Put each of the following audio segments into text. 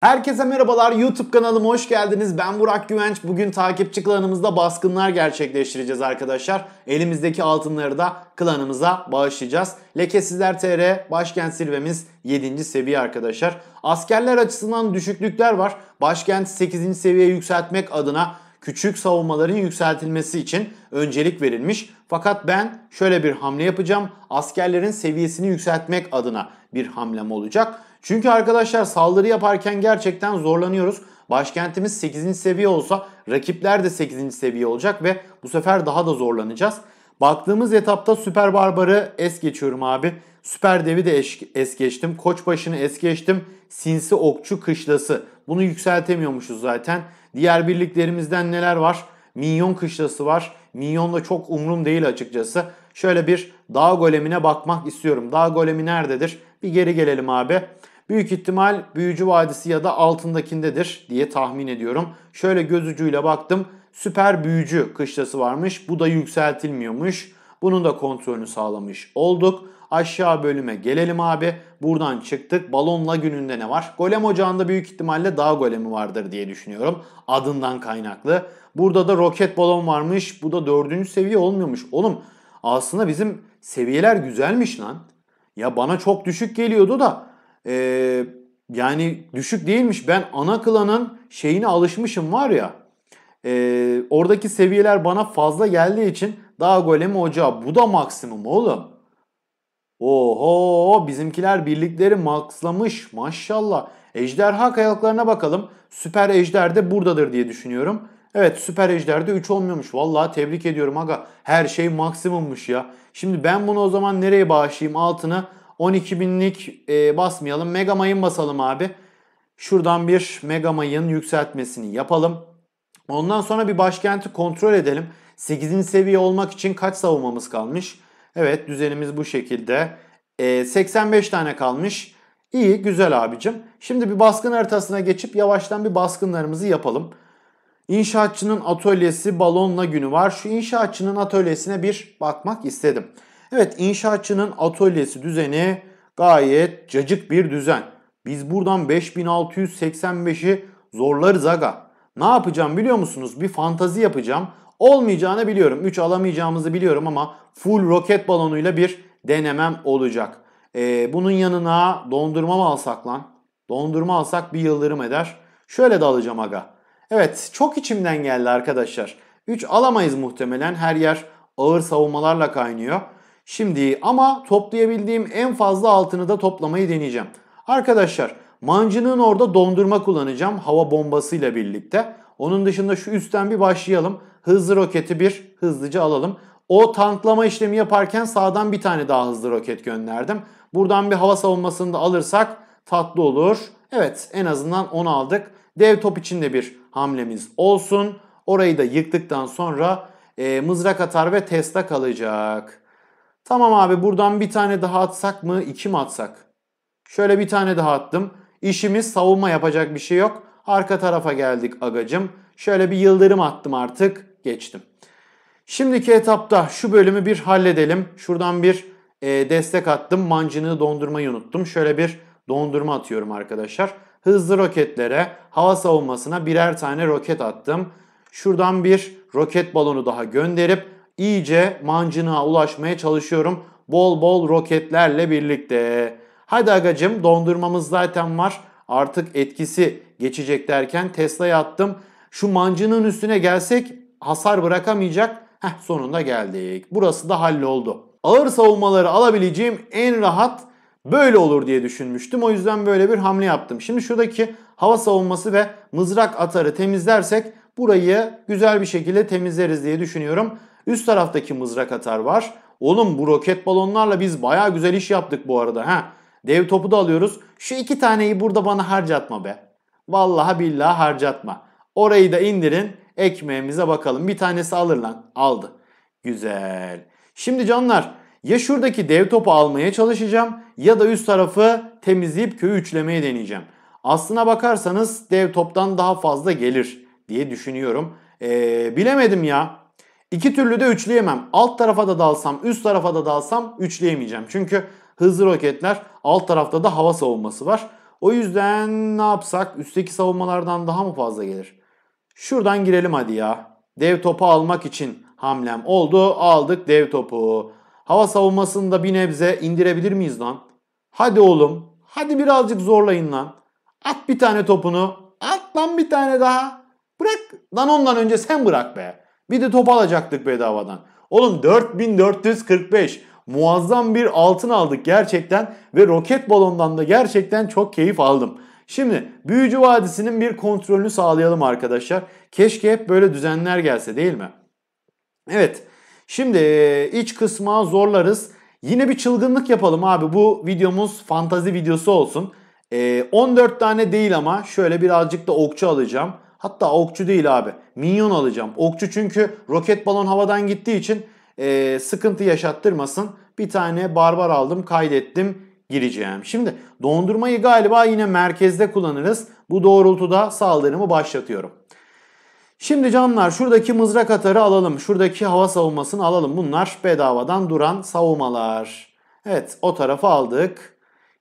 Herkese merhabalar. YouTube kanalıma hoş geldiniz. Ben Burak Güvenç. Bugün takipçi klanımızda baskınlar gerçekleştireceğiz arkadaşlar. Elimizdeki altınları da klanımıza bağışlayacağız. Lekesizler TR başkent silvemiz 7. seviye arkadaşlar. Askerler açısından düşüklükler var. Başkent 8. seviyeye yükseltmek adına küçük savunmaların yükseltilmesi için öncelik verilmiş. Fakat ben şöyle bir hamle yapacağım. Askerlerin seviyesini yükseltmek adına bir hamlem olacak. Çünkü arkadaşlar saldırı yaparken gerçekten zorlanıyoruz. Başkentimiz 8. seviye olsa rakipler de 8. seviye olacak ve bu sefer daha da zorlanacağız. Baktığımız etapta Süper Barbar'ı es geçiyorum abi. Süper Dev'i de es geçtim. Koçbaşı'nı es geçtim. Sinsi Okçu Kışlası. Bunu yükseltemiyormuşuz zaten. Diğer birliklerimizden neler var? Minyon Kışlası var. Minyon da çok umrum değil açıkçası. Şöyle bir dağ golemine bakmak istiyorum. Dağ golemi nerededir? Bir geri gelelim abi. Büyük ihtimal Büyücü Vadisi ya da altındakindedir diye tahmin ediyorum. Şöyle göz ucuyla baktım. Süper Büyücü kışlası varmış. Bu da yükseltilmiyormuş. Bunun da kontrolünü sağlamış olduk. Aşağı bölüme gelelim abi. Buradan çıktık. Balonla gününde ne var? Golem ocağında büyük ihtimalle dağ golemi vardır diye düşünüyorum. Adından kaynaklı. Burada da roket balon varmış. Bu da dördüncü seviye olmuyormuş. Oğlum aslında bizim seviyeler güzelmiş lan. Ya bana çok düşük geliyordu da e, yani düşük değilmiş. Ben ana klanın şeyine alışmışım var ya. E, oradaki seviyeler bana fazla geldiği için daha golemi ocağı. Bu da maksimum oğlum. Oho bizimkiler birlikleri makslamış. maşallah. Ejderha kayalıklarına bakalım. Süper ejder de buradadır diye düşünüyorum. Evet süper Ejder de 3 olmuyormuş. Vallahi tebrik ediyorum aga. Her şey maksimummuş ya. Şimdi ben bunu o zaman nereye bağışlayayım altını? 12 binlik e, basmayalım. Mega mayın basalım abi. Şuradan bir mega mayın yükseltmesini yapalım. Ondan sonra bir başkenti kontrol edelim. 8. seviye olmak için kaç savunmamız kalmış? Evet düzenimiz bu şekilde. E, 85 tane kalmış. İyi güzel abicim. Şimdi bir baskın haritasına geçip yavaştan bir baskınlarımızı yapalım. İnşaatçının atölyesi balonla günü var. Şu inşaatçının atölyesine bir bakmak istedim. Evet inşaatçının atölyesi düzeni gayet cacık bir düzen. Biz buradan 5685'i zorlarız aga. Ne yapacağım biliyor musunuz? Bir fantazi yapacağım. Olmayacağını biliyorum. 3 alamayacağımızı biliyorum ama full roket balonuyla bir denemem olacak. Ee, bunun yanına dondurma mı alsak lan? Dondurma alsak bir yıldırım eder. Şöyle de alacağım aga. Evet çok içimden geldi arkadaşlar. 3 alamayız muhtemelen. Her yer ağır savunmalarla kaynıyor. Şimdi ama toplayabildiğim en fazla altını da toplamayı deneyeceğim. Arkadaşlar mancının orada dondurma kullanacağım hava bombasıyla birlikte. Onun dışında şu üstten bir başlayalım. Hızlı roketi bir hızlıca alalım. O tanklama işlemi yaparken sağdan bir tane daha hızlı roket gönderdim. Buradan bir hava savunmasını da alırsak tatlı olur. Evet en azından onu aldık. Dev top için de bir hamlemiz olsun. Orayı da yıktıktan sonra e, mızrak atar ve testa kalacak. Tamam abi buradan bir tane daha atsak mı? İki mi atsak? Şöyle bir tane daha attım. İşimiz savunma yapacak bir şey yok. Arka tarafa geldik agacım. Şöyle bir yıldırım attım artık. Geçtim. Şimdiki etapta şu bölümü bir halledelim. Şuradan bir e, destek attım. Mancını dondurmayı unuttum. Şöyle bir dondurma atıyorum arkadaşlar. Hızlı roketlere, hava savunmasına birer tane roket attım. Şuradan bir roket balonu daha gönderip iyice mancınığa ulaşmaya çalışıyorum. Bol bol roketlerle birlikte. Hadi agacım dondurmamız zaten var. Artık etkisi geçecek derken Tesla'ya attım. Şu mancının üstüne gelsek hasar bırakamayacak. Heh sonunda geldik. Burası da halloldu. Ağır savunmaları alabileceğim en rahat böyle olur diye düşünmüştüm. O yüzden böyle bir hamle yaptım. Şimdi şuradaki hava savunması ve mızrak atarı temizlersek burayı güzel bir şekilde temizleriz diye düşünüyorum. Üst taraftaki mızrak atar var. Oğlum bu roket balonlarla biz baya güzel iş yaptık bu arada. ha. Dev topu da alıyoruz. Şu iki taneyi burada bana harcatma be. Vallahi billahi harcatma. Orayı da indirin. Ekmeğimize bakalım. Bir tanesi alır lan. Aldı. Güzel. Şimdi canlar ya şuradaki dev topu almaya çalışacağım ya da üst tarafı temizleyip köyü üçlemeye deneyeceğim. Aslına bakarsanız dev toptan daha fazla gelir diye düşünüyorum. Ee, bilemedim ya. İki türlü de üçleyemem. Alt tarafa da dalsam, üst tarafa da dalsam üçleyemeyeceğim. Çünkü hızlı roketler alt tarafta da hava savunması var. O yüzden ne yapsak? Üstteki savunmalardan daha mı fazla gelir? Şuradan girelim hadi ya. Dev topu almak için hamlem oldu. Aldık dev topu. Hava savunmasını da bir nebze indirebilir miyiz lan? Hadi oğlum. Hadi birazcık zorlayın lan. At bir tane topunu. At lan bir tane daha. Bırak. Lan ondan önce sen bırak be. Bir de top alacaktık bedavadan. Oğlum 4445 muazzam bir altın aldık gerçekten ve roket balondan da gerçekten çok keyif aldım. Şimdi Büyücü Vadisi'nin bir kontrolünü sağlayalım arkadaşlar. Keşke hep böyle düzenler gelse değil mi? Evet. Şimdi iç kısma zorlarız. Yine bir çılgınlık yapalım abi. Bu videomuz fantazi videosu olsun. 14 tane değil ama şöyle birazcık da okçu alacağım. Hatta okçu değil abi. Minyon alacağım. Okçu çünkü roket balon havadan gittiği için e, sıkıntı yaşattırmasın. Bir tane barbar aldım kaydettim gireceğim. Şimdi dondurmayı galiba yine merkezde kullanırız. Bu doğrultuda saldırımı başlatıyorum. Şimdi canlar şuradaki mızrak atarı alalım. Şuradaki hava savunmasını alalım. Bunlar bedavadan duran savunmalar. Evet o tarafı aldık.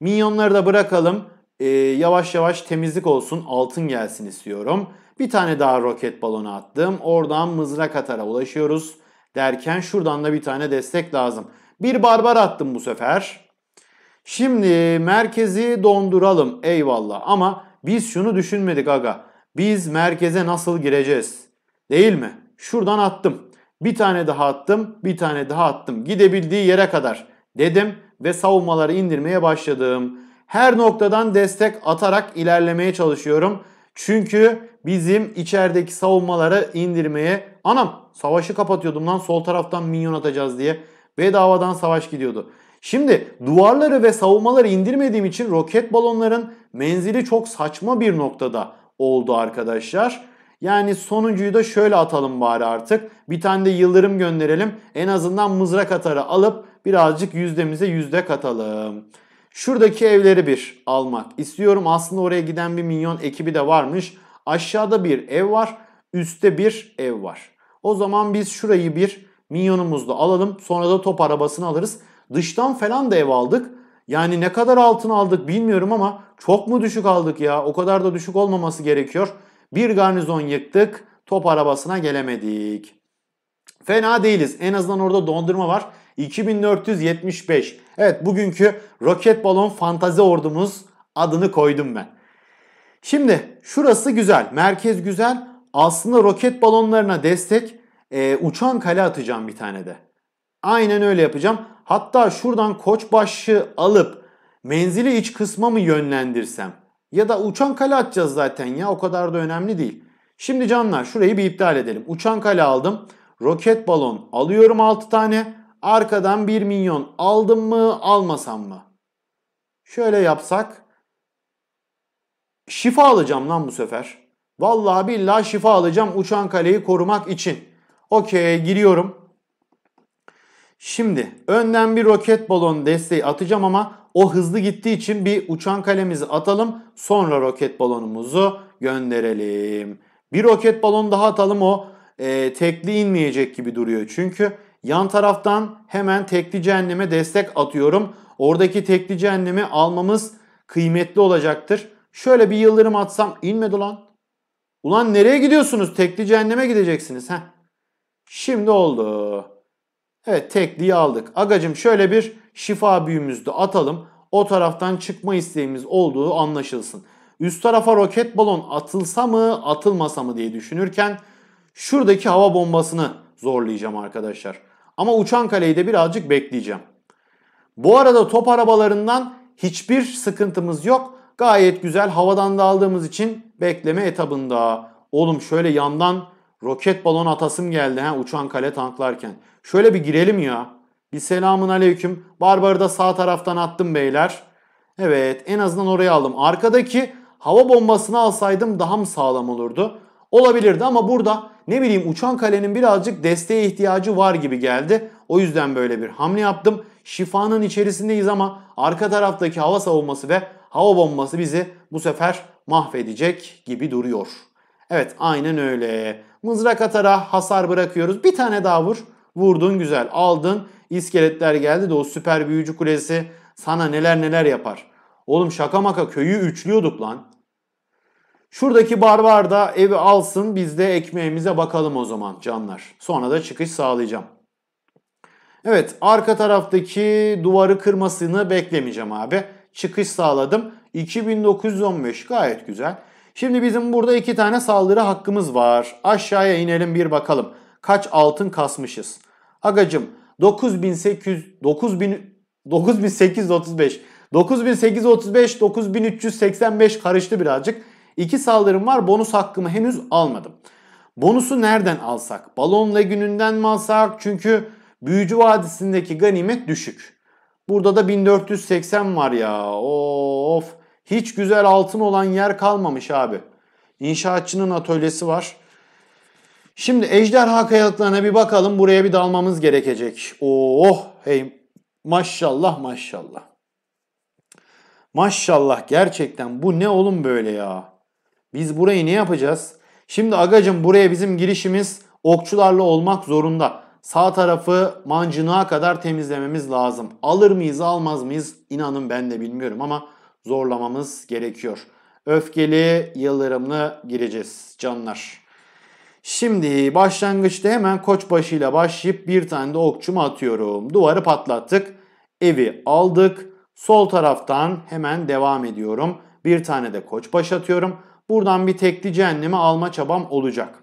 Minyonları da bırakalım. Ee, yavaş yavaş temizlik olsun altın gelsin istiyorum. Bir tane daha roket balonu attım. Oradan mızrak atara ulaşıyoruz. Derken şuradan da bir tane destek lazım. Bir barbar attım bu sefer. Şimdi merkezi donduralım eyvallah ama biz şunu düşünmedik aga. Biz merkeze nasıl gireceğiz? Değil mi? Şuradan attım. Bir tane daha attım, bir tane daha attım. Gidebildiği yere kadar dedim ve savunmaları indirmeye başladım. Her noktadan destek atarak ilerlemeye çalışıyorum. Çünkü bizim içerideki savunmaları indirmeye anam savaşı kapatıyordum lan sol taraftan minyon atacağız diye bedavadan savaş gidiyordu. Şimdi duvarları ve savunmaları indirmediğim için roket balonların menzili çok saçma bir noktada oldu arkadaşlar. Yani sonuncuyu da şöyle atalım bari artık. Bir tane de yıldırım gönderelim. En azından mızrak atarı alıp birazcık yüzdemize yüzde katalım. Şuradaki evleri bir almak istiyorum. Aslında oraya giden bir minyon ekibi de varmış. Aşağıda bir ev var. Üste bir ev var. O zaman biz şurayı bir minyonumuzla alalım. Sonra da top arabasını alırız. Dıştan falan da ev aldık. Yani ne kadar altın aldık bilmiyorum ama çok mu düşük aldık ya? O kadar da düşük olmaması gerekiyor. Bir garnizon yıktık. Top arabasına gelemedik. Fena değiliz. En azından orada dondurma var. 2475. Evet bugünkü roket balon fantazi ordumuz adını koydum ben. Şimdi şurası güzel. Merkez güzel. Aslında roket balonlarına destek e, uçan kale atacağım bir tane de. Aynen öyle yapacağım. Hatta şuradan koçbaşı alıp menzili iç kısma mı yönlendirsem? Ya da uçan kale atacağız zaten ya o kadar da önemli değil. Şimdi canlar şurayı bir iptal edelim. Uçan kale aldım. Roket balon alıyorum 6 tane. Arkadan 1 milyon aldım mı almasam mı? Şöyle yapsak. Şifa alacağım lan bu sefer. Vallahi billahi şifa alacağım uçan kaleyi korumak için. Okey giriyorum. Şimdi önden bir roket balon desteği atacağım ama o hızlı gittiği için bir uçan kalemizi atalım. Sonra roket balonumuzu gönderelim. Bir roket balon daha atalım o e, tekli inmeyecek gibi duruyor. Çünkü yan taraftan hemen tekli cehenneme destek atıyorum. Oradaki tekli cehennemi almamız kıymetli olacaktır. Şöyle bir yıldırım atsam inmedi lan. Ulan nereye gidiyorsunuz? Tekli cehenneme gideceksiniz. Heh. Şimdi oldu. Evet tekliyi aldık. Agacım şöyle bir şifa büyümüzü de atalım. O taraftan çıkma isteğimiz olduğu anlaşılsın. Üst tarafa roket balon atılsa mı atılmasa mı diye düşünürken Şuradaki hava bombasını zorlayacağım arkadaşlar. Ama uçan kaleyi de birazcık bekleyeceğim. Bu arada top arabalarından hiçbir sıkıntımız yok. Gayet güzel havadan da aldığımız için bekleme etabında. Oğlum şöyle yandan roket balon atasım geldi ha uçan kale tanklarken. Şöyle bir girelim ya. Bir selamun aleyküm. Barbarı da sağ taraftan attım beyler. Evet en azından oraya aldım. Arkadaki hava bombasını alsaydım daha mı sağlam olurdu? Olabilirdi ama burada ne bileyim uçan kalenin birazcık desteğe ihtiyacı var gibi geldi. O yüzden böyle bir hamle yaptım. Şifanın içerisindeyiz ama arka taraftaki hava savunması ve hava bombası bizi bu sefer mahvedecek gibi duruyor. Evet aynen öyle. Mızrak atara hasar bırakıyoruz. Bir tane daha vur. Vurdun güzel aldın. İskeletler geldi de o süper büyücü kulesi sana neler neler yapar. Oğlum şaka maka köyü üçlüyorduk lan. Şuradaki barbar da evi alsın biz de ekmeğimize bakalım o zaman canlar. Sonra da çıkış sağlayacağım. Evet arka taraftaki duvarı kırmasını beklemeyeceğim abi. Çıkış sağladım. 2915 gayet güzel. Şimdi bizim burada iki tane saldırı hakkımız var. Aşağıya inelim bir bakalım. Kaç altın kasmışız. Agacım 9800 9835 9835 9385 karıştı birazcık. İki saldırım var bonus hakkımı henüz almadım. Bonusu nereden alsak? Balonla gününden mi alsak? Çünkü Büyücü Vadisi'ndeki ganimet düşük. Burada da 1480 var ya. Of. Hiç güzel altın olan yer kalmamış abi. İnşaatçının atölyesi var. Şimdi ejderha kayalıklarına bir bakalım. Buraya bir dalmamız gerekecek. Oh hey maşallah maşallah. Maşallah gerçekten bu ne oğlum böyle ya. Biz burayı ne yapacağız? Şimdi agacım buraya bizim girişimiz okçularla olmak zorunda. Sağ tarafı mancınığa kadar temizlememiz lazım. Alır mıyız almaz mıyız inanın ben de bilmiyorum ama zorlamamız gerekiyor. Öfkeli yıldırımlı gireceğiz canlar. Şimdi başlangıçta hemen koçbaşıyla başlayıp bir tane de okçumu atıyorum. Duvarı patlattık. Evi aldık. Sol taraftan hemen devam ediyorum. Bir tane de koçbaş atıyorum. Buradan bir tekli cehennemi alma çabam olacak.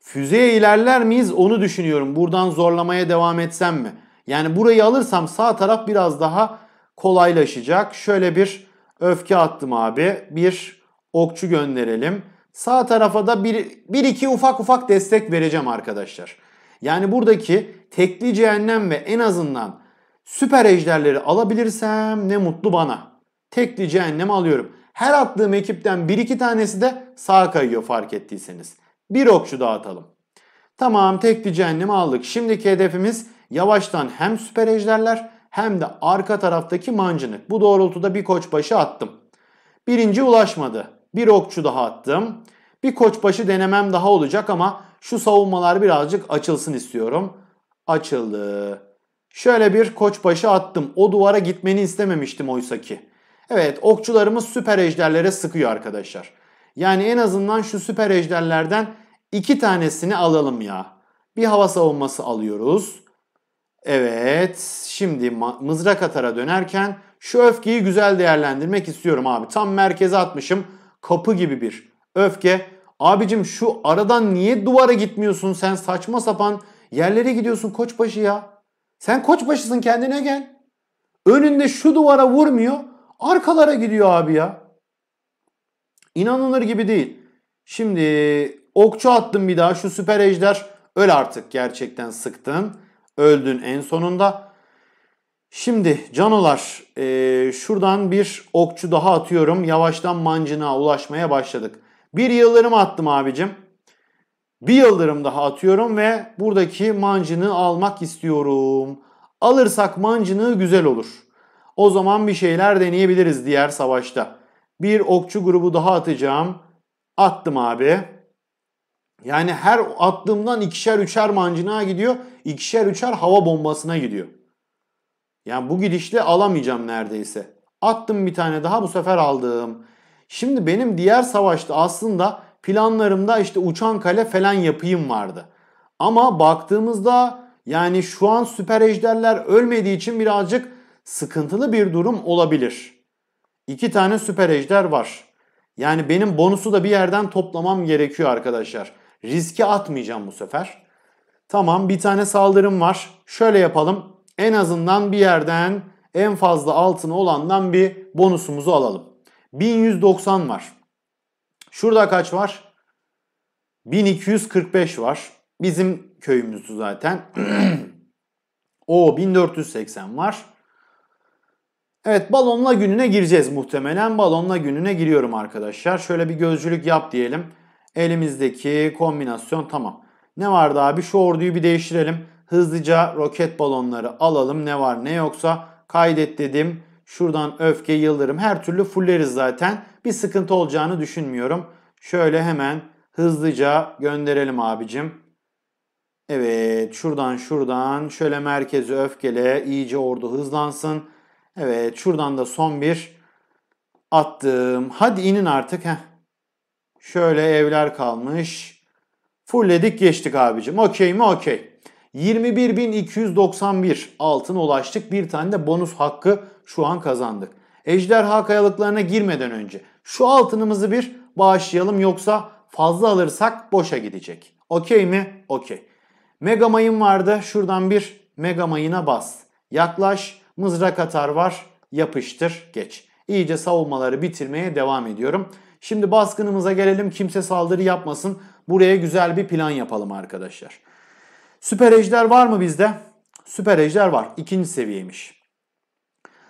Füzeye ilerler miyiz onu düşünüyorum. Buradan zorlamaya devam etsem mi? Yani burayı alırsam sağ taraf biraz daha kolaylaşacak. Şöyle bir öfke attım abi. Bir okçu gönderelim. Sağ tarafa da bir, bir iki ufak ufak destek vereceğim arkadaşlar. Yani buradaki tekli cehennem ve en azından süper ejderleri alabilirsem ne mutlu bana. Tekli cehennem alıyorum. Her attığım ekipten 1-2 tanesi de sağ kayıyor fark ettiyseniz. Bir okçu daha atalım. Tamam tek cehennemi aldık. Şimdiki hedefimiz yavaştan hem süper ejderler hem de arka taraftaki mancınık. Bu doğrultuda bir koçbaşı attım. Birinci ulaşmadı. Bir okçu daha attım. Bir koçbaşı denemem daha olacak ama şu savunmalar birazcık açılsın istiyorum. Açıldı. Şöyle bir koçbaşı attım. O duvara gitmeni istememiştim oysa ki. Evet okçularımız süper ejderlere sıkıyor arkadaşlar. Yani en azından şu süper ejderlerden iki tanesini alalım ya. Bir hava savunması alıyoruz. Evet şimdi mızrak atara dönerken şu öfkeyi güzel değerlendirmek istiyorum abi. Tam merkeze atmışım kapı gibi bir öfke. Abicim şu aradan niye duvara gitmiyorsun sen saçma sapan yerlere gidiyorsun koçbaşı ya. Sen koçbaşısın kendine gel. Önünde şu duvara vurmuyor Arkalara gidiyor abi ya. İnanılır gibi değil. Şimdi okçu attım bir daha. Şu süper ejder öl artık gerçekten sıktın. Öldün en sonunda. Şimdi canolar e, şuradan bir okçu daha atıyorum. Yavaştan mancına ulaşmaya başladık. Bir yıldırım attım abicim. Bir yıldırım daha atıyorum ve buradaki mancını almak istiyorum. Alırsak mancını güzel olur. O zaman bir şeyler deneyebiliriz diğer savaşta. Bir okçu grubu daha atacağım. Attım abi. Yani her attığımdan ikişer üçer mancınığa gidiyor. ikişer üçer hava bombasına gidiyor. Yani bu gidişle alamayacağım neredeyse. Attım bir tane daha bu sefer aldım. Şimdi benim diğer savaşta aslında planlarımda işte uçan kale falan yapayım vardı. Ama baktığımızda yani şu an süper ejderler ölmediği için birazcık sıkıntılı bir durum olabilir. İki tane süper ejder var. Yani benim bonusu da bir yerden toplamam gerekiyor arkadaşlar. Riski atmayacağım bu sefer. Tamam bir tane saldırım var. Şöyle yapalım. En azından bir yerden en fazla altını olandan bir bonusumuzu alalım. 1190 var. Şurada kaç var? 1245 var. Bizim köyümüzü zaten. o 1480 var. Evet balonla gününe gireceğiz muhtemelen. Balonla gününe giriyorum arkadaşlar. Şöyle bir gözcülük yap diyelim. Elimizdeki kombinasyon tamam. Ne vardı abi? Şu orduyu bir değiştirelim. Hızlıca roket balonları alalım. Ne var ne yoksa kaydet dedim. Şuradan öfke, yıldırım her türlü fulleriz zaten. Bir sıkıntı olacağını düşünmüyorum. Şöyle hemen hızlıca gönderelim abicim. Evet şuradan şuradan şöyle merkezi öfkele iyice ordu hızlansın. Evet şuradan da son bir attım. Hadi inin artık. Heh. Şöyle evler kalmış. Fullledik geçtik abicim. Okey mi? Okey. 21.291 altın ulaştık. Bir tane de bonus hakkı şu an kazandık. Ejderha kayalıklarına girmeden önce şu altınımızı bir bağışlayalım yoksa fazla alırsak boşa gidecek. Okey mi? Okey. Mega mayın vardı. Şuradan bir mega mayına bas. Yaklaş. Mızrak atar var, yapıştır, geç. İyice savunmaları bitirmeye devam ediyorum. Şimdi baskınımıza gelelim. Kimse saldırı yapmasın. Buraya güzel bir plan yapalım arkadaşlar. Süper ejder var mı bizde? Süper ejder var. İkinci seviyemiş.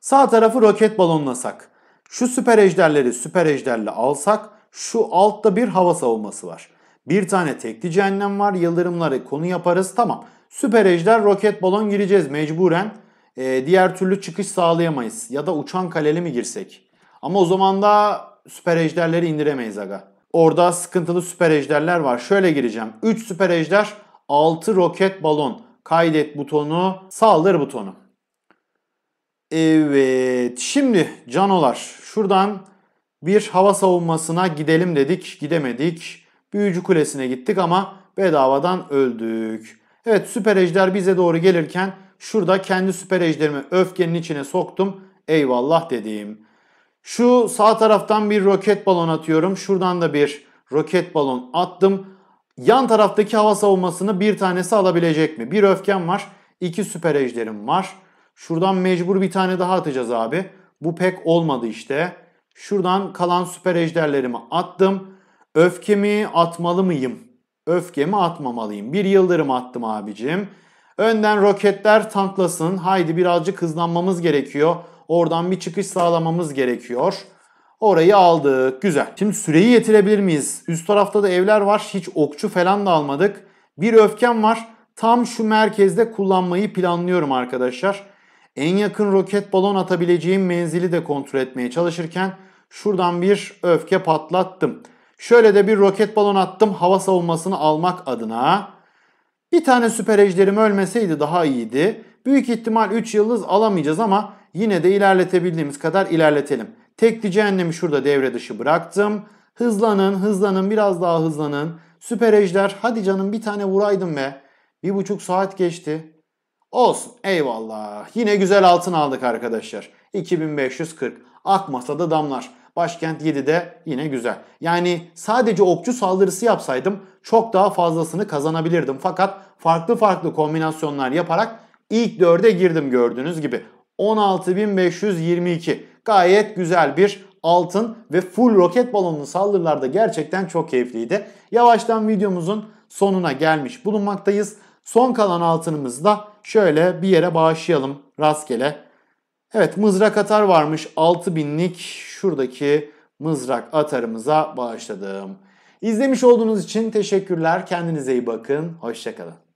Sağ tarafı roket balonlasak. Şu süper ejderleri süper ejderle alsak şu altta bir hava savunması var. Bir tane tekli cehennem var. Yıldırımları konu yaparız. Tamam. Süper ejder roket balon gireceğiz mecburen e, diğer türlü çıkış sağlayamayız. Ya da uçan kaleli mi girsek? Ama o zaman da süper ejderleri indiremeyiz aga. Orada sıkıntılı süper ejderler var. Şöyle gireceğim. 3 süper ejder, 6 roket balon, kaydet butonu, saldır butonu. Evet şimdi canolar şuradan bir hava savunmasına gidelim dedik gidemedik. Büyücü kulesine gittik ama bedavadan öldük. Evet süper ejder bize doğru gelirken Şurada kendi süper ejderimi öfkenin içine soktum. Eyvallah dediğim. Şu sağ taraftan bir roket balon atıyorum. Şuradan da bir roket balon attım. Yan taraftaki hava savunmasını bir tanesi alabilecek mi? Bir öfkem var. iki süper ejderim var. Şuradan mecbur bir tane daha atacağız abi. Bu pek olmadı işte. Şuradan kalan süper ejderlerimi attım. Öfkemi atmalı mıyım? Öfkemi atmamalıyım. Bir yıldırım attım abicim. Önden roketler tanklasın. Haydi birazcık hızlanmamız gerekiyor. Oradan bir çıkış sağlamamız gerekiyor. Orayı aldık. Güzel. Şimdi süreyi yetirebilir miyiz? Üst tarafta da evler var. Hiç okçu falan da almadık. Bir öfkem var. Tam şu merkezde kullanmayı planlıyorum arkadaşlar. En yakın roket balon atabileceğim menzili de kontrol etmeye çalışırken şuradan bir öfke patlattım. Şöyle de bir roket balon attım hava savunmasını almak adına. Bir tane süper ejderim ölmeseydi daha iyiydi. Büyük ihtimal 3 yıldız alamayacağız ama yine de ilerletebildiğimiz kadar ilerletelim. Tekli cehennemi şurada devre dışı bıraktım. Hızlanın, hızlanın, biraz daha hızlanın. Süper ejder, hadi canım bir tane vuraydım be. Bir buçuk saat geçti. Olsun, eyvallah. Yine güzel altın aldık arkadaşlar. 2540. Akmasa da damlar. Başkent 7 de yine güzel. Yani sadece okçu saldırısı yapsaydım çok daha fazlasını kazanabilirdim. Fakat farklı farklı kombinasyonlar yaparak ilk 4'e girdim gördüğünüz gibi. 16.522 gayet güzel bir altın ve full roket balonlu saldırılarda gerçekten çok keyifliydi. Yavaştan videomuzun sonuna gelmiş bulunmaktayız. Son kalan altınımızı da şöyle bir yere bağışlayalım rastgele Evet mızrak atar varmış 6000'lik şuradaki mızrak atarımıza bağışladım. İzlemiş olduğunuz için teşekkürler. Kendinize iyi bakın. Hoşçakalın.